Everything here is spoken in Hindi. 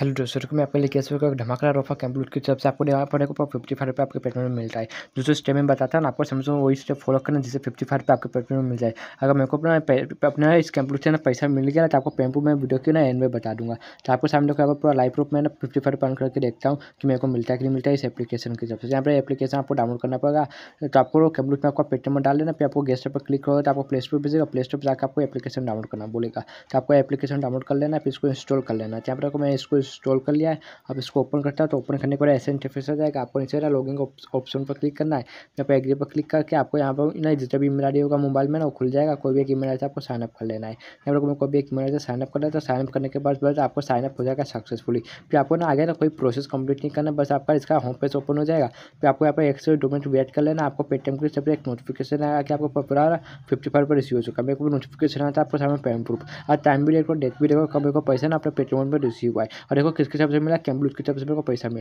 हेलो दोस्तों को तो मैं आपके लिए कैसे होगा धमाका रोफा कैंप्यूट की तरफ से आपको यहाँ पर फिफ्टी फाइव रुपये आपके पेट में मिल रहा है दूसरे स्टेप में बताता हूँ आपको समझो वही स्टेप फॉलो करना जिससे फिफ्टी फाइव रुपये आपके पेट में मिल जाए अगर मेरे को अपना अपना इस कैंप्यूट से ना पैसा मिल गया ना तो आपको पेम्पू में वीडियो की ना एंड में बता दूंगा तो आपको सामने को पूरा लाइव रूप में ना फिफ्टी फाइव रुपये करके देखता हूँ कि मेरे को मिलता है कि नहीं मिलता है इस एप्लीकेशन की तरफ से यहाँ पर एप्लीकेशन आपको डाउनलोड करना पड़ेगा तो आपको कैंप्यूट में आपको पेटम में डाल देना फिर आपको गेस्ट पर क्लिक करोगे तो आपको प्ले स्टोर पर प्ले स्टोर पर जाकर आपको एप्लीकेशन डाउनलोड करना बोलेगा तो आपको एप्लीकेशन डाउनलोड कर लेना फिर इसको इंस्टॉल कर लेना तो यहाँ पर मैं इसको इंस्टॉल कर लिया है अब इसको ओपन करता है तो ओपन करने के बाद ऐसे इंटरफेस आ जाएगा आपको नीचे रहा लॉगिंग ऑप्शन पर क्लिक करना है यहाँ पर एग्री पर क्लिक करके आपको यहाँ पर ना जितना भी ईमेल आई होगा मोबाइल में ना खुल जाएगा कोई भी एक ईमेल आई आपको साइनअप कर लेना है यहाँ पर कोई भी एक ईमेल आई साइनअप करना है तो साइनअप करने के बाद बस आपको साइनअप हो जाएगा सक्सेसफुली फिर आपको ना आगे ना कोई प्रोसेस कंप्लीट नहीं करना बस आपका इसका होम पेज ओपन हो जाएगा फिर आपको यहाँ पर एक से डोमेंट वेट कर लेना आपको पेटीएम के सब एक नोटिफिकेशन आएगा कि आपको पूरा फिफ्टी फाइव पर रिसीव हो चुका मेरे को नोटिफिकेशन आता है आपको सामने पेमेंट प्रूफ और टाइम भी देखो डेट भी देखो कभी को पैसे ना अपने पेटीएम पर रिसीव हुआ है और मेरे को किसके हिसाब से मिला कैम्ब्रिज के हिसाब से मेरे को पैसा मिला